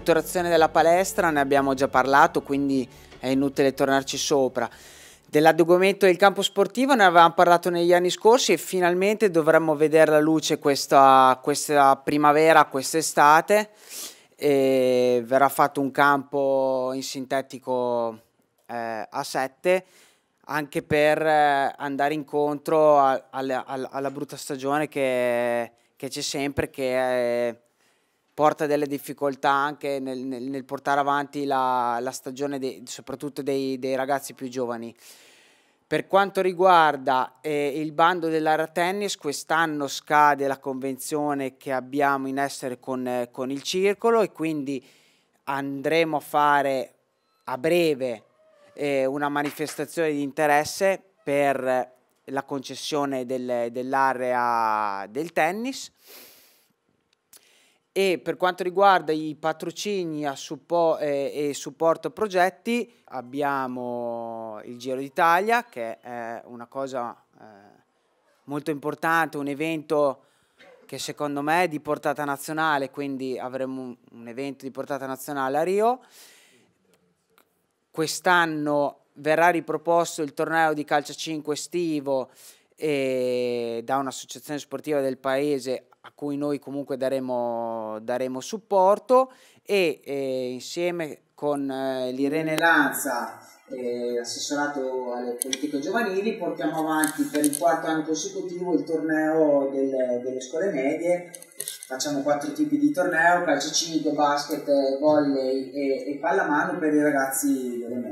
strutturazione della palestra ne abbiamo già parlato, quindi è inutile tornarci sopra. Dell'adeguamento del campo sportivo ne avevamo parlato negli anni scorsi e finalmente dovremmo vedere la luce questa, questa primavera, quest'estate. verrà fatto un campo in sintetico eh, a 7 anche per eh, andare incontro a, a, a, alla brutta stagione che, che c'è sempre, che è porta delle difficoltà anche nel, nel, nel portare avanti la, la stagione de, soprattutto dei, dei, ragazzi più giovani. Per quanto riguarda eh, il bando dell'area tennis, quest'anno scade la convenzione che abbiamo in essere con, eh, con il circolo e quindi andremo a fare a breve eh, una manifestazione di interesse per la concessione del, dell'area del tennis e per quanto riguarda i patrocini suppo eh, e supporto progetti, abbiamo il Giro d'Italia, che è una cosa eh, molto importante, un evento che secondo me è di portata nazionale, quindi avremo un, un evento di portata nazionale a Rio. Quest'anno verrà riproposto il torneo di calcio 5 estivo eh, da un'associazione sportiva del paese cui noi comunque daremo, daremo supporto e eh, insieme con eh, l'Irene Lanza, eh, assessorato alle politiche giovanili, portiamo avanti per il quarto anno consecutivo il torneo del, delle scuole medie. Facciamo quattro tipi di torneo, calcio 5, basket, volley e, e pallamano per i ragazzi delle medie.